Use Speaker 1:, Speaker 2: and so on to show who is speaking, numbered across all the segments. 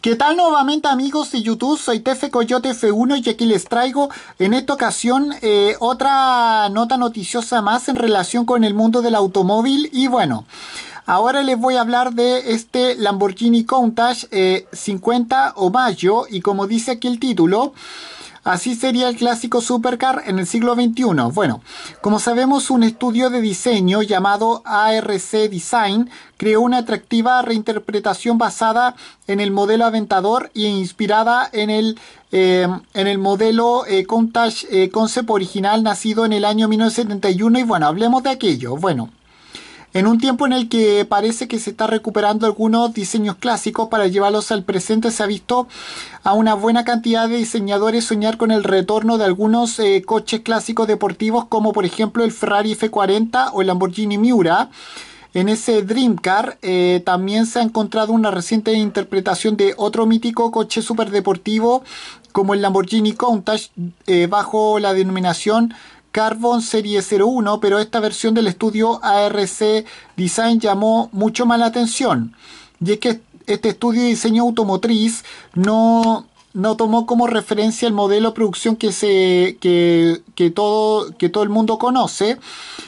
Speaker 1: ¿Qué tal nuevamente amigos de YouTube? Soy Tefe Coyote F1 y aquí les traigo en esta ocasión eh, otra nota noticiosa más en relación con el mundo del automóvil y bueno... Ahora les voy a hablar de este Lamborghini Countach 50 eh, o Mayo y como dice aquí el título, Así sería el clásico supercar en el siglo XXI. Bueno, como sabemos, un estudio de diseño llamado ARC Design creó una atractiva reinterpretación basada en el modelo Aventador e inspirada en el, eh, en el modelo eh, eh, Concept original nacido en el año 1971. Y bueno, hablemos de aquello. Bueno en un tiempo en el que parece que se está recuperando algunos diseños clásicos para llevarlos al presente, se ha visto a una buena cantidad de diseñadores soñar con el retorno de algunos eh, coches clásicos deportivos como por ejemplo el Ferrari F40 o el Lamborghini Miura. En ese Dream Car eh, también se ha encontrado una reciente interpretación de otro mítico coche superdeportivo como el Lamborghini Countach eh, bajo la denominación Carbon Serie 01, pero esta versión del estudio ARC Design llamó mucho más la atención. Y es que este estudio de diseño automotriz no no tomó como referencia el modelo de producción que, se, todo, que todo el mundo conoce,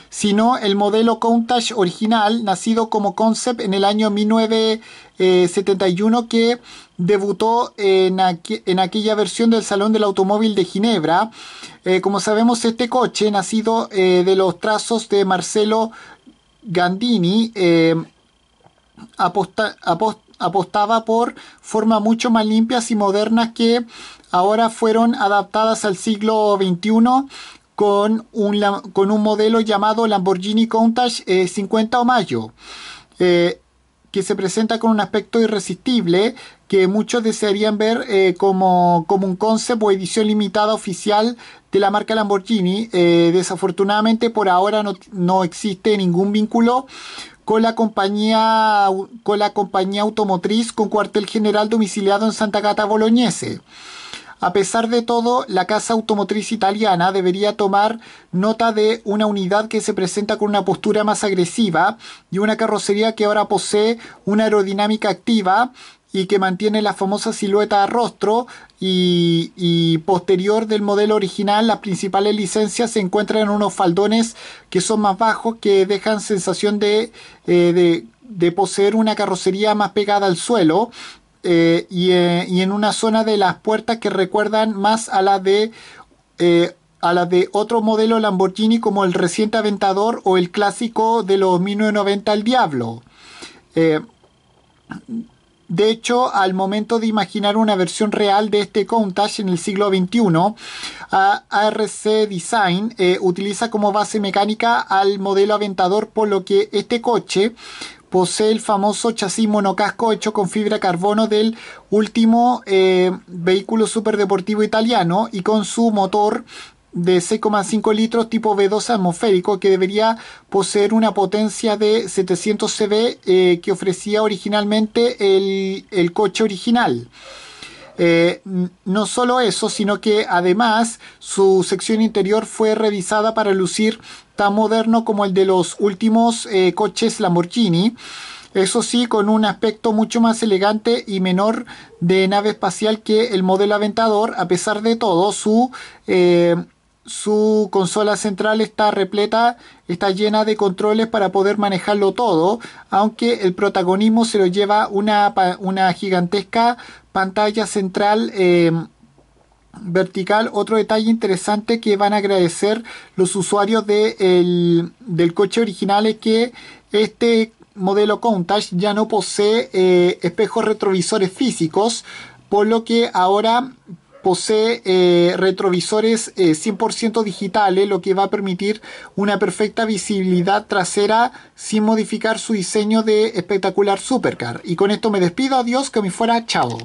Speaker 1: sino el modelo Countach original, nacido como concept en el año 1971, que debutó en, en aquella versión del Salón del Automóvil de Ginebra. Eh, como sabemos, este coche, nacido eh, de los trazos de Marcelo Gandini, eh, aposta, apostaba por formas mucho más limpias y modernas que ahora fueron adaptadas al siglo XXI con un, con un modelo llamado Lamborghini Countach 50 eh, o Mayo, eh, que se presenta con un aspecto irresistible que muchos desearían ver eh, como, un concept o edición limitada oficial de la marca Lamborghini. desafortunadamente por ahora no, no existe ningún vínculo con la compañía, con la compañía automotriz con cuartel general domiciliado en Santa Cata Bolognese. A pesar de todo, la casa automotriz italiana debería tomar nota de una unidad que se presenta con una postura más agresiva y una carrocería que ahora posee una aerodinámica activa y que mantiene la famosa silueta a rostro y, posterior del modelo original, las principales licencias se encuentran en unos faldones que son más bajos, que dejan sensación de, eh, de, poseer una carrocería más pegada al suelo. Eh, eh, y, en una zona de las puertas que recuerdan más a la de a la de otro modelo Lamborghini como el reciente Aventador o el clásico de los 1990 El Diablo de hecho, al momento de imaginar una versión real de este Countach en el siglo XXI, ARC Design eh, utiliza como base mecánica al modelo Aventador, por lo que este coche posee el famoso chasis monocasco hecho con fibra carbono del último eh, vehículo superdeportivo italiano y con su motor de 6,5 litros tipo V2 atmosférico que debería poseer una potencia de 700 CV eh, que ofrecía originalmente el, coche original. Eh, no solo eso, sino que además su sección interior fue revisada para lucir tan moderno como el de los últimos eh, coches Lamborghini. Eso sí, con un aspecto mucho más elegante y menor de nave espacial que el modelo Aventador. A pesar de todo, su su consola central está repleta, está llena de controles para poder manejarlo todo, aunque el protagonismo se lo lleva una, gigantesca pantalla central. Eh, vertical, otro detalle interesante que van a agradecer los usuarios del coche original es que este modelo Countach ya no posee eh, espejos retrovisores físicos, por lo que ahora posee eh, retrovisores 100% eh, digitales, lo que va a permitir una perfecta visibilidad trasera sin modificar su diseño de espectacular supercar. Y con esto me despido, adiós, que me fuera, chao.